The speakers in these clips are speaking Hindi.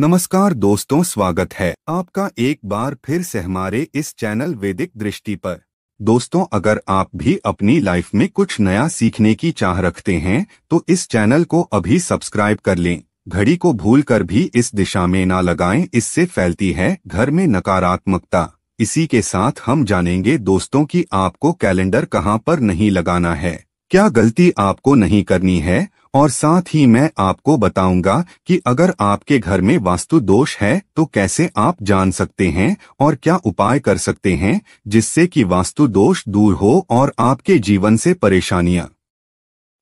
नमस्कार दोस्तों स्वागत है आपका एक बार फिर से हमारे इस चैनल वैदिक दृष्टि पर दोस्तों अगर आप भी अपनी लाइफ में कुछ नया सीखने की चाह रखते हैं तो इस चैनल को अभी सब्सक्राइब कर लें घड़ी को भूल कर भी इस दिशा में ना लगाएं इससे फैलती है घर में नकारात्मकता इसी के साथ हम जानेंगे दोस्तों की आपको कैलेंडर कहाँ पर नहीं लगाना है क्या गलती आपको नहीं करनी है और साथ ही मैं आपको बताऊंगा कि अगर आपके घर में वास्तु दोष है तो कैसे आप जान सकते हैं और क्या उपाय कर सकते हैं जिससे कि वास्तु दोष दूर हो और आपके जीवन से परेशानियां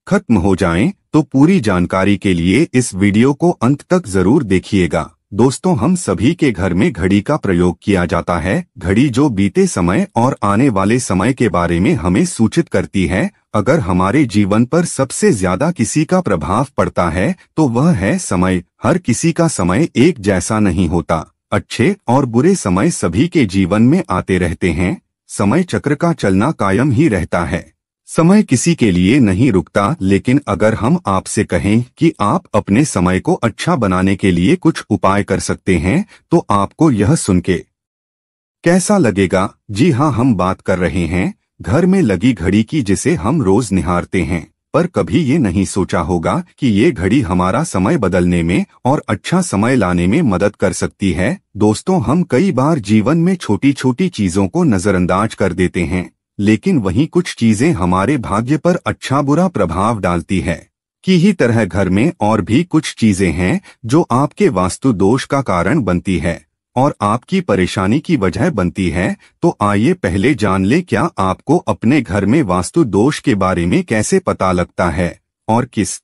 खत्म हो जाएं, तो पूरी जानकारी के लिए इस वीडियो को अंत तक जरूर देखिएगा दोस्तों हम सभी के घर में घड़ी का प्रयोग किया जाता है घड़ी जो बीते समय और आने वाले समय के बारे में हमें सूचित करती है अगर हमारे जीवन पर सबसे ज्यादा किसी का प्रभाव पड़ता है तो वह है समय हर किसी का समय एक जैसा नहीं होता अच्छे और बुरे समय सभी के जीवन में आते रहते हैं समय चक्र का चलना कायम ही रहता है समय किसी के लिए नहीं रुकता लेकिन अगर हम आपसे कहें कि आप अपने समय को अच्छा बनाने के लिए कुछ उपाय कर सकते हैं तो आपको यह सुन के कैसा लगेगा जी हाँ हम बात कर रहे हैं घर में लगी घड़ी की जिसे हम रोज निहारते हैं पर कभी ये नहीं सोचा होगा कि ये घड़ी हमारा समय बदलने में और अच्छा समय लाने में मदद कर सकती है दोस्तों हम कई बार जीवन में छोटी छोटी चीजों को नजरअंदाज कर देते हैं लेकिन वही कुछ चीजें हमारे भाग्य पर अच्छा बुरा प्रभाव डालती है की ही तरह घर में और भी कुछ चीजें हैं जो आपके वास्तु दोष का कारण बनती है और आपकी परेशानी की वजह बनती है तो आइए पहले जान ले क्या आपको अपने घर में वास्तु दोष के बारे में कैसे पता लगता है और किस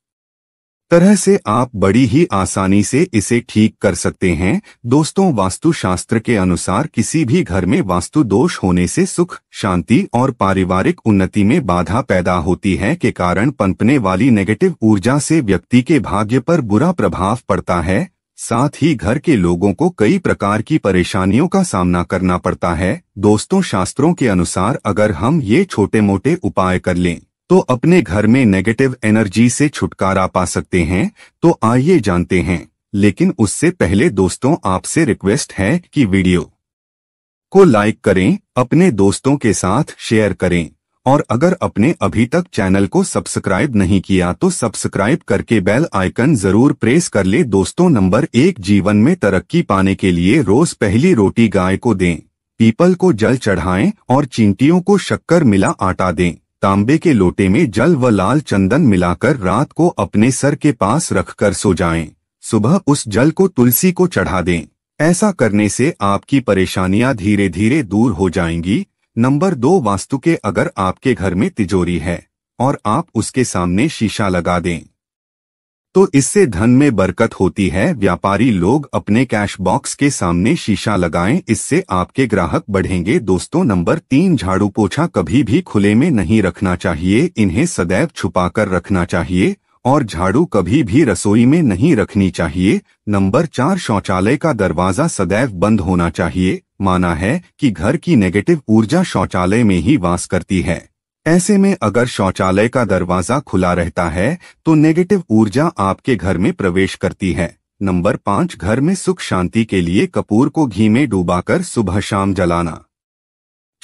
तरह से आप बड़ी ही आसानी से इसे ठीक कर सकते हैं दोस्तों वास्तु शास्त्र के अनुसार किसी भी घर में वास्तु दोष होने से सुख शांति और पारिवारिक उन्नति में बाधा पैदा होती है के कारण पनपने वाली नेगेटिव ऊर्जा से व्यक्ति के भाग्य पर बुरा प्रभाव पड़ता है साथ ही घर के लोगों को कई प्रकार की परेशानियों का सामना करना पड़ता है दोस्तों शास्त्रों के अनुसार अगर हम ये छोटे मोटे उपाय कर लें तो अपने घर में नेगेटिव एनर्जी से छुटकारा पा सकते हैं तो आइए जानते हैं लेकिन उससे पहले दोस्तों आपसे रिक्वेस्ट है कि वीडियो को लाइक करें अपने दोस्तों के साथ शेयर करें और अगर अपने अभी तक चैनल को सब्सक्राइब नहीं किया तो सब्सक्राइब करके बेल आइकन जरूर प्रेस कर ले दोस्तों नंबर एक जीवन में तरक्की पाने के लिए रोज पहली रोटी गाय को दें पीपल को जल चढ़ाएं और चींटियों को शक्कर मिला आटा दें तांबे के लोटे में जल व लाल चंदन मिलाकर रात को अपने सर के पास रखकर सो जाएं। सुबह उस जल को तुलसी को चढ़ा दें ऐसा करने से आपकी परेशानियां धीरे धीरे दूर हो जाएंगी नंबर दो वास्तु के अगर आपके घर में तिजोरी है और आप उसके सामने शीशा लगा दें तो इससे धन में बरकत होती है व्यापारी लोग अपने कैश बॉक्स के सामने शीशा लगाएं इससे आपके ग्राहक बढ़ेंगे दोस्तों नंबर तीन झाड़ू पोछा कभी भी खुले में नहीं रखना चाहिए इन्हें सदैव छुपाकर रखना चाहिए और झाड़ू कभी भी रसोई में नहीं रखनी चाहिए नंबर चार शौचालय का दरवाज़ा सदैव बंद होना चाहिए माना है कि घर की नेगेटिव ऊर्जा शौचालय में ही वास करती है ऐसे में अगर शौचालय का दरवाजा खुला रहता है तो नेगेटिव ऊर्जा आपके घर में प्रवेश करती है नंबर पाँच घर में सुख शांति के लिए कपूर को घी में डुबाकर सुबह शाम जलाना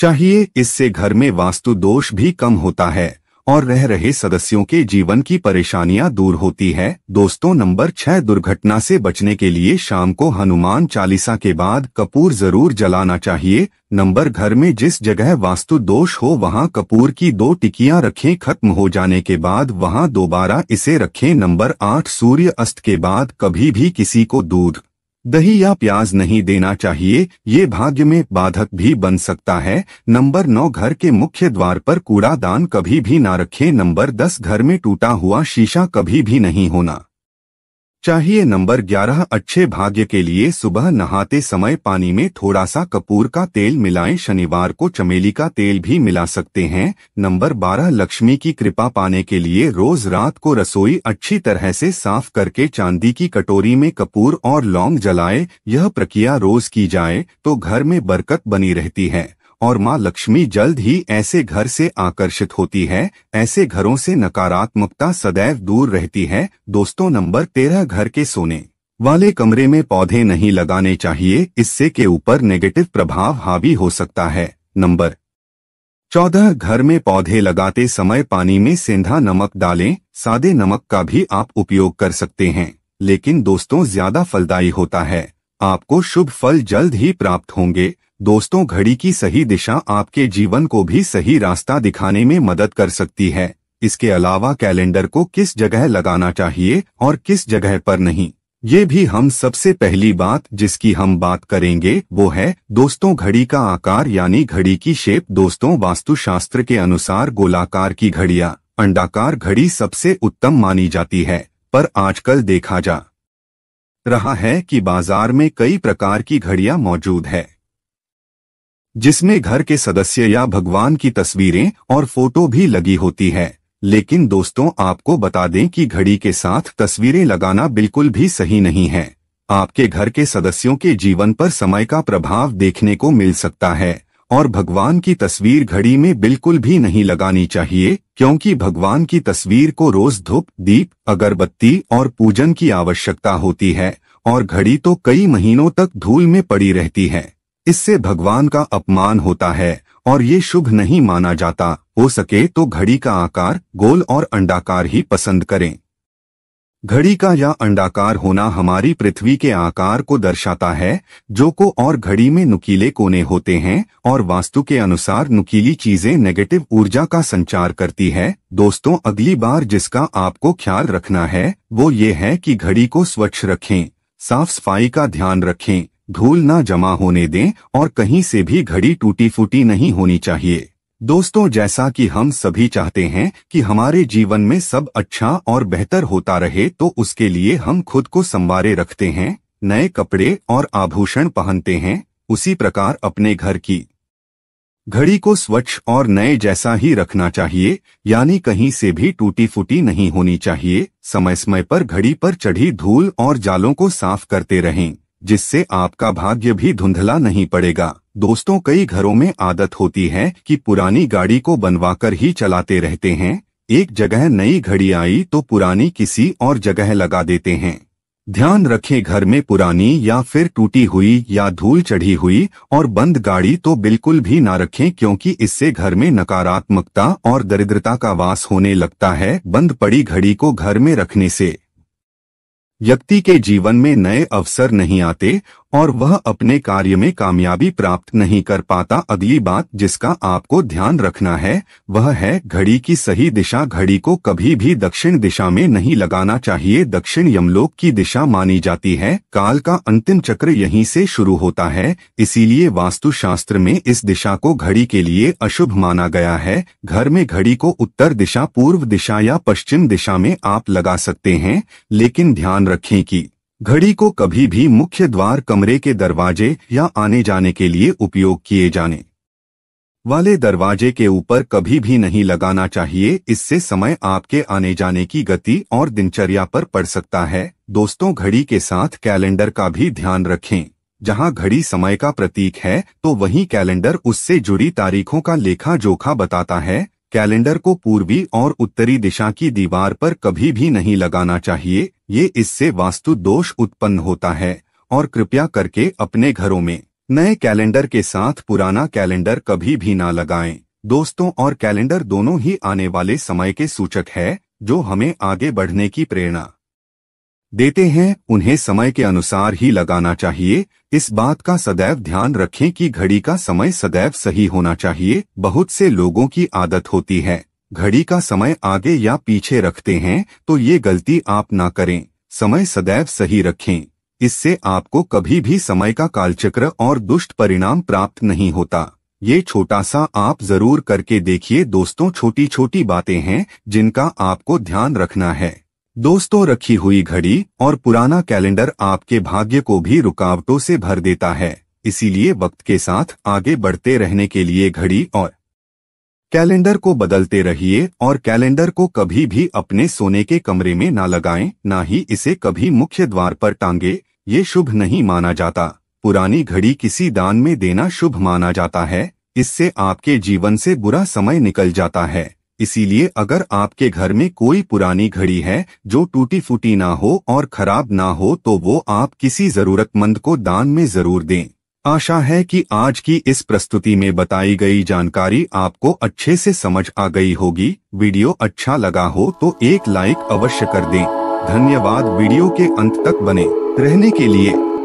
चाहिए इससे घर में वास्तु दोष भी कम होता है और रह रहे सदस्यों के जीवन की परेशानियां दूर होती है दोस्तों नंबर छह दुर्घटना से बचने के लिए शाम को हनुमान चालीसा के बाद कपूर जरूर जलाना चाहिए नंबर घर में जिस जगह वास्तु दोष हो वहां कपूर की दो टिकियां रखें खत्म हो जाने के बाद वहां दोबारा इसे रखें नंबर आठ सूर्य अस्त के बाद कभी भी किसी को दूध दही या प्याज नहीं देना चाहिए ये भाग्य में बाधक भी बन सकता है नंबर नौ घर के मुख्य द्वार पर कूड़ा दान कभी भी ना रखें नंबर दस घर में टूटा हुआ शीशा कभी भी नहीं होना चाहिए नंबर 11 अच्छे भाग्य के लिए सुबह नहाते समय पानी में थोड़ा सा कपूर का तेल मिलाएं शनिवार को चमेली का तेल भी मिला सकते हैं नंबर 12 लक्ष्मी की कृपा पाने के लिए रोज रात को रसोई अच्छी तरह से साफ करके चांदी की कटोरी में कपूर और लौंग जलाएं यह प्रक्रिया रोज की जाए तो घर में बरकत बनी रहती है और माँ लक्ष्मी जल्द ही ऐसे घर से आकर्षित होती है ऐसे घरों से नकारात्मकता सदैव दूर रहती है दोस्तों नंबर तेरह घर के सोने वाले कमरे में पौधे नहीं लगाने चाहिए इससे के ऊपर नेगेटिव प्रभाव हावी हो सकता है नंबर चौदह घर में पौधे लगाते समय पानी में सेंधा नमक डालें सादे नमक का भी आप उपयोग कर सकते हैं लेकिन दोस्तों ज्यादा फलदायी होता है आपको शुभ फल जल्द ही प्राप्त होंगे दोस्तों घड़ी की सही दिशा आपके जीवन को भी सही रास्ता दिखाने में मदद कर सकती है इसके अलावा कैलेंडर को किस जगह लगाना चाहिए और किस जगह पर नहीं ये भी हम सबसे पहली बात जिसकी हम बात करेंगे वो है दोस्तों घड़ी का आकार यानी घड़ी की शेप दोस्तों वास्तुशास्त्र के अनुसार गोलाकार की घड़िया अंडाकार घड़ी सबसे उत्तम मानी जाती है पर आजकल देखा जा रहा है कि बाजार में कई प्रकार की घड़िया मौजूद है जिसमें घर के सदस्य या भगवान की तस्वीरें और फोटो भी लगी होती है लेकिन दोस्तों आपको बता दें कि घड़ी के साथ तस्वीरें लगाना बिल्कुल भी सही नहीं है आपके घर के सदस्यों के जीवन पर समय का प्रभाव देखने को मिल सकता है और भगवान की तस्वीर घड़ी में बिल्कुल भी नहीं लगानी चाहिए क्योंकि भगवान की तस्वीर को रोज धूप दीप अगरबत्ती और पूजन की आवश्यकता होती है और घड़ी तो कई महीनों तक धूल में पड़ी रहती है इससे भगवान का अपमान होता है और ये शुभ नहीं माना जाता हो सके तो घड़ी का आकार गोल और अंडाकार ही पसंद करें घड़ी का या अंडाकार होना हमारी पृथ्वी के आकार को दर्शाता है जो को और घड़ी में नुकीले कोने होते हैं और वास्तु के अनुसार नुकीली चीजें नेगेटिव ऊर्जा का संचार करती है दोस्तों अगली बार जिसका आपको ख्याल रखना है वो ये है कि घड़ी को स्वच्छ रखें साफ सफाई का ध्यान रखें धूल ना जमा होने दें और कहीं से भी घड़ी टूटी फूटी नहीं होनी चाहिए दोस्तों जैसा कि हम सभी चाहते हैं कि हमारे जीवन में सब अच्छा और बेहतर होता रहे तो उसके लिए हम खुद को संवारे रखते हैं नए कपड़े और आभूषण पहनते हैं उसी प्रकार अपने घर की घड़ी को स्वच्छ और नए जैसा ही रखना चाहिए यानी कहीं से भी टूटी फूटी नहीं होनी चाहिए समय समय पर घड़ी पर चढ़ी धूल और जालों को साफ करते रहें जिससे आपका भाग्य भी धुंधला नहीं पड़ेगा दोस्तों कई घरों में आदत होती है कि पुरानी गाड़ी को बनवाकर ही चलाते रहते हैं एक जगह नई घड़ी आई तो पुरानी किसी और जगह लगा देते हैं ध्यान रखें घर में पुरानी या फिर टूटी हुई या धूल चढ़ी हुई और बंद गाड़ी तो बिल्कुल भी ना रखें क्योंकि इससे घर में नकारात्मकता और दरिद्रता का वास होने लगता है बंद पड़ी घड़ी को घर में रखने से व्यक्ति के जीवन में नए अवसर नहीं आते और वह अपने कार्य में कामयाबी प्राप्त नहीं कर पाता अगली बात जिसका आपको ध्यान रखना है वह है घड़ी की सही दिशा घड़ी को कभी भी दक्षिण दिशा में नहीं लगाना चाहिए दक्षिण यमलोक की दिशा मानी जाती है काल का अंतिम चक्र यहीं से शुरू होता है इसीलिए वास्तुशास्त्र में इस दिशा को घड़ी के लिए अशुभ माना गया है घर में घड़ी को उत्तर दिशा पूर्व दिशा या पश्चिम दिशा में आप लगा सकते हैं लेकिन ध्यान रखें की घड़ी को कभी भी मुख्य द्वार कमरे के दरवाजे या आने जाने के लिए उपयोग किए जाने वाले दरवाजे के ऊपर कभी भी नहीं लगाना चाहिए इससे समय आपके आने जाने की गति और दिनचर्या पर पड़ सकता है दोस्तों घड़ी के साथ कैलेंडर का भी ध्यान रखें जहां घड़ी समय का प्रतीक है तो वहीं कैलेंडर उससे जुड़ी तारीखों का लेखा जोखा बताता है कैलेंडर को पूर्वी और उत्तरी दिशा की दीवार पर कभी भी नहीं लगाना चाहिए ये इससे वास्तु दोष उत्पन्न होता है और कृपया करके अपने घरों में नए कैलेंडर के साथ पुराना कैलेंडर कभी भी ना लगाएं। दोस्तों और कैलेंडर दोनों ही आने वाले समय के सूचक है जो हमें आगे बढ़ने की प्रेरणा देते हैं उन्हें समय के अनुसार ही लगाना चाहिए इस बात का सदैव ध्यान रखें कि घड़ी का समय सदैव सही होना चाहिए बहुत से लोगों की आदत होती है घड़ी का समय आगे या पीछे रखते हैं तो ये गलती आप ना करें समय सदैव सही रखें इससे आपको कभी भी समय का कालचक्र और दुष्ट परिणाम प्राप्त नहीं होता ये छोटा सा आप जरूर करके देखिए दोस्तों छोटी छोटी बातें हैं जिनका आपको ध्यान रखना है दोस्तों रखी हुई घड़ी और पुराना कैलेंडर आपके भाग्य को भी रुकावटों से भर देता है इसीलिए वक्त के साथ आगे बढ़ते रहने के लिए घड़ी और कैलेंडर को बदलते रहिए और कैलेंडर को कभी भी अपने सोने के कमरे में ना लगाएं, ना ही इसे कभी मुख्य द्वार पर टांगे ये शुभ नहीं माना जाता पुरानी घड़ी किसी दान में देना शुभ माना जाता है इससे आपके जीवन से बुरा समय निकल जाता है इसीलिए अगर आपके घर में कोई पुरानी घड़ी है जो टूटी फूटी ना हो और खराब ना हो तो वो आप किसी जरूरतमंद को दान में जरूर दें आशा है कि आज की इस प्रस्तुति में बताई गई जानकारी आपको अच्छे से समझ आ गई होगी वीडियो अच्छा लगा हो तो एक लाइक अवश्य कर दें धन्यवाद वीडियो के अंत तक बने रहने के लिए